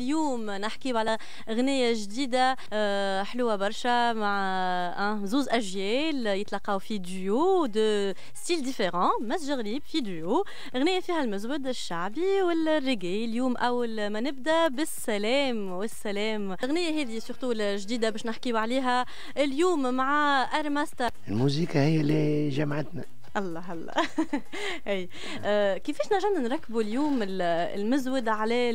اليوم نحكيو على اغنيه جديده آه، حلوه برشا مع زوز اجيال يتلاقاو في ديو دو ستيل ديفيرون مسج غريب في ديو اغنيه فيها المزود الشعبي والريغي اليوم اول ما نبدا بالسلام والسلام الاغنيه هذه سورتو الجديده باش نحكيو عليها اليوم مع ارماستا الموسيقى هي اللي جمعتنا الله هلا اي آه كيفاش نجمنا نركبوا اليوم المزود على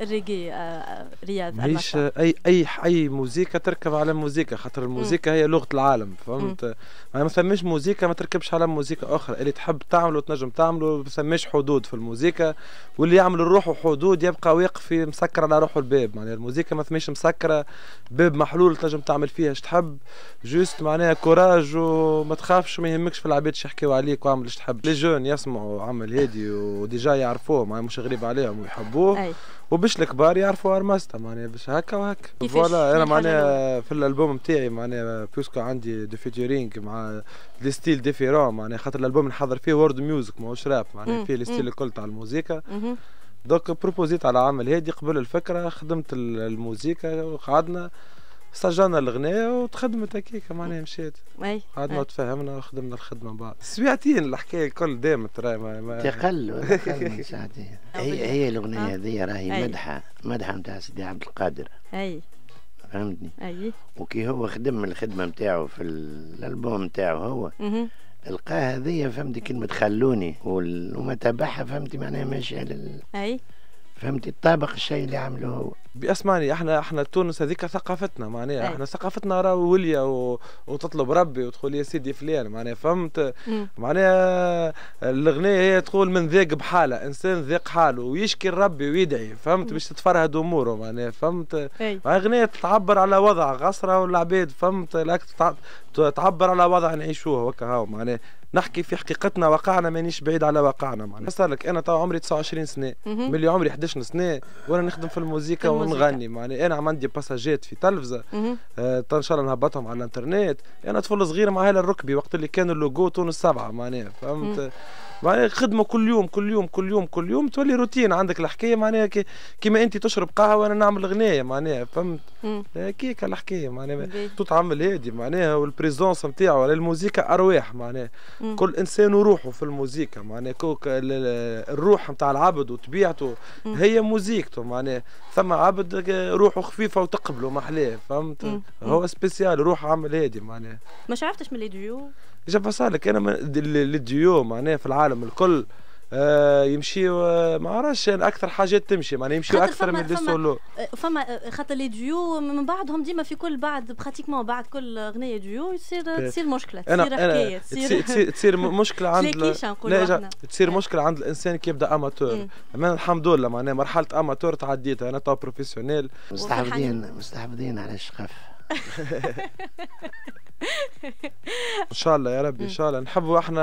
الريغي آه،, آه رياض مش اي اي اي موزيكا تركب على موزيكا خاطر الموزيكا هي لغه العالم فهمت ما فماش موزيكا ما تركبش على موزيكا اخرى اللي تحب تعمله تنجم تعمله ما فماش حدود في الموزيكا واللي يعمل لروحه حدود يبقى واقف في مسكر على روحه الباب معناها الموزيكا ما فماش مسكره باب محلول تنجم تعمل فيها اش تحب جوست معناها كوراج وما تخافش وما يهمكش في العباد يحكيوا عليك واعمل اللي تحب لي جون يسمعوا عمل هادي وديجا يعرفوه ما مش غريب عليهم ويحبوه أي. وباش الكبار يعرفوا ارماستا معناها باش هكا وهكا فوالا انا معناها في الالبوم نتاعي معناها بيسكو عندي دو فيتورينغ مع لي ستيل ديفيرون معناها خاطر الالبوم نحضر فيه وورد ميوزك ماهوش راب معناها فيه لي ستيل الكل تاع الموزيكا دوك بروبوزيت على عمل هادي قبل الفكره خدمت الموزيكا وقعدنا سجلنا الغناء وتخدمت هكاك معناها مشيت اي قعدنا تفهمنا وخدمنا الخدمه بعد سبيعتين الحكايه الكل دامت راهي ما تقل ولا هي هي الاغنيه آه. هذه راهي مدحه مدحه نتاع سيدي عبد القادر اي فهمتني اي وكي هو خدم الخدمه نتاعو في الالبوم نتاعو هو لقاها هذيا فهمتي كلمه خلوني وما تبعها فهمتي معناها ماشي على اي فهمتي الطابق الشيء اللي عمله هو باسمعني احنا احنا تونس هذيك ثقافتنا معناها احنا ثقافتنا راه وليا و... وتطلب ربي وتقول يا سيدي فلان معناها فهمت معناها الاغنيه هي تقول من ذاق بحاله انسان ذاق حاله ويشكي ربي ويدعي فهمت باش تتفرهد اموره معناها فهمت اغنيه تعبر على وضع غصره والعباد فهمت لك تعبر على وضع نعيشوه وكا هاو معناها نحكي في حقيقتنا واقعنا مانيش بعيد على واقعنا معناها صار لك انا تو عمري 29 سنه ملي عمري 11 سنه وانا نخدم في الموسيقى نغني معني انا عم عندي باساجات في تلفزه آه ان شاء الله نهبطهم على الانترنت انا طفل صغير مع هلا الركبي وقت اللي كان اللوجو تونس سبعه معناها فهمت معناها خدمه كل يوم كل يوم كل يوم كل يوم تولي روتين عندك الحكايه معناها كيما انت تشرب قهوه وانا نعمل غنايه معناها فهمت هكاك الحكايه معناها تتعمل هادي معناها والبريزونس نتاعو على الموزيكا ارواح معناها كل انسان وروحه في الموزيكا معناها كوك الروح نتاع العبد وطبيعته هي موزيكته معناها ثم عبد روحه خفيفه وتقبله محلاه فهمت هو سبيسيال روح عمل هادي معناها ما شعرتش من لي ديو جا فصالك انا الديو معناها في العالم الكل يمشي آه، يمشيو آه، ما عرفش يعني اكثر حاجات تمشي معناها يمشيو اكثر من السولو سولو فما آه، خاطر لي ديو من بعضهم ديما في كل بعد براتيكمون بعد كل غنية ديو يصير تصير مشكله تصير حكايه تصير تصير, تصير مشكله عند لا تصير إيه. مشكله عند الانسان كي يبدا اماتور إيه. اما الحمد لله معناها مرحله اماتور تعديتها انا تو بروفيسيونيل مستحفظين مستحفظين على الشقف ان شاء الله يا ربي ان شاء الله نحبوا احنا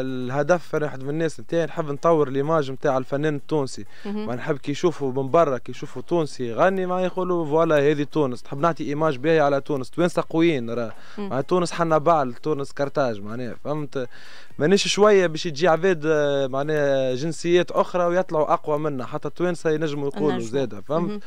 الهدف انا واحد من الناس نتاعي نحب نطور ليماج نتاع الفنان التونسي ما نحب كي يشوفوا من برا كي يشوفوا تونسي غني ما يقولوا فوالا هذه تونس نحب نعطي ايماج باهي على تونس تونس قويين راه مع تونس بعل تونس كرتاج معناها فهمت مانيش شويه باش تجي عباد معناها جنسيات اخرى ويطلعوا اقوى منا حتى التوانسه ينجموا يقولوا زاده فهمت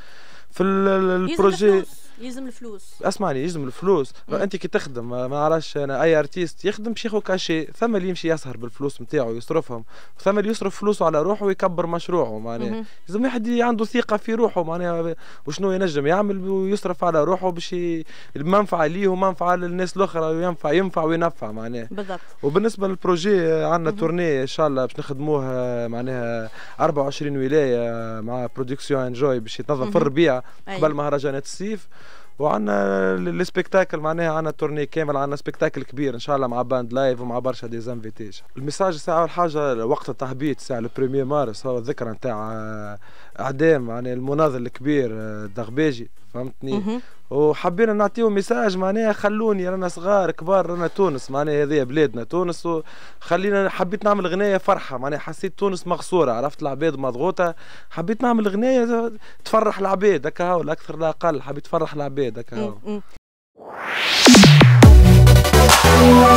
في البروجي يلزم الفلوس اسمعني يلزم الفلوس انت كي تخدم ما عرفش انا اي ارتيست يخدم باش ياخذ كاشي ثم اللي يمشي يسهر بالفلوس نتاعو يصرفهم ثم اللي يصرف فلوسه على روحه ويكبر مشروعه معناها لازم واحد عنده ثقه في روحه معناها وشنو ينجم يعمل ويصرف على روحه باش المنفعه ليه ومنفعه للناس الاخرى وينفع ينفع وينفع معناها بالضبط وبالنسبه للبروجي عندنا تورني ان شاء الله باش نخدموها معناها 24 ولايه مع برودكسيون انجوي باش يتنظم في الربيع قبل مهرجانات الصيف وعنا السبيكتاكل معناها عنا تورني كامل عنا سبيكتاكل كبير ان شاء الله مع باند لايف ومع برشا ديزانفيتيج الميساج ساعه الحاجه وقت التهبيط ساعه البريمير مارس هو الذكرى نتاع آه، اعدام يعني المناضل الكبير آه، دغباجي فهمتني وحبينا نعطيهم ميساج معناها خلوني رانا صغار كبار رانا تونس معناها هذه بلادنا تونس وخلينا حبيت نعمل غنايه فرحه معناها حسيت تونس مغصوره عرفت العباد مضغوطه حبيت نعمل غنايه تفرح العباد هكا هو لا اكثر لا اقل حبيت تفرح العباد هكا هو